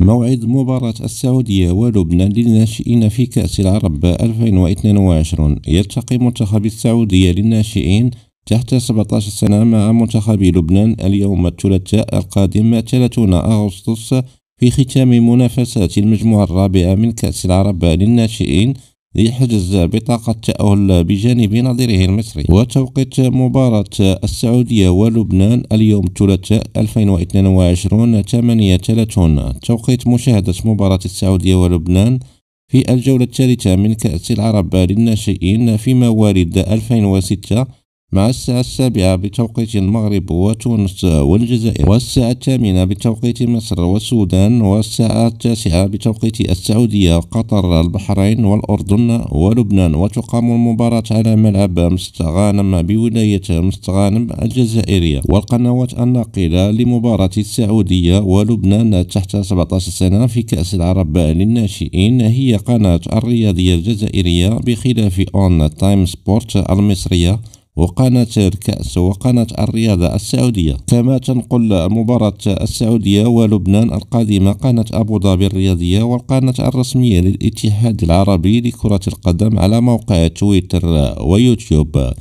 موعد مباراة السعودية ولبنان للناشئين في كأس العرب 2022 يلتقي منتخب السعودية للناشئين تحت 17 سنة مع منتخب لبنان اليوم الثلاثاء القادم 30 أغسطس في ختام منافسات المجموعة الرابعة من كأس العرب للناشئين لحجز بطاقة تأهل بجانب نظيره المصري وتوقيت مباراة السعودية ولبنان اليوم الثلاثاء 2022 8 30 توقيت مشاهدة مباراة السعودية ولبنان في الجولة الثالثة من كأس العرب للناشئين في موارد 2006 مع الساعة السابعة بتوقيت المغرب وتونس والجزائر والساعة الثامنة بتوقيت مصر والسودان والساعة التاسعة بتوقيت السعودية قطر البحرين والأردن ولبنان وتقام المباراة على ملعب مستغانم بولاية مستغانم الجزائرية والقنوات الناقلة لمباراة السعودية ولبنان تحت 17 سنة في كأس العرب للناشئين هي قناة الرياضية الجزائرية بخلاف أون تايم سبورت المصرية وقناة الكأس وقناة الرياضة السعودية كما تنقل مباراة السعودية ولبنان القادمة قناة أبو ظبي الرياضية والقناة الرسمية للاتحاد العربي لكرة القدم على موقع تويتر ويوتيوب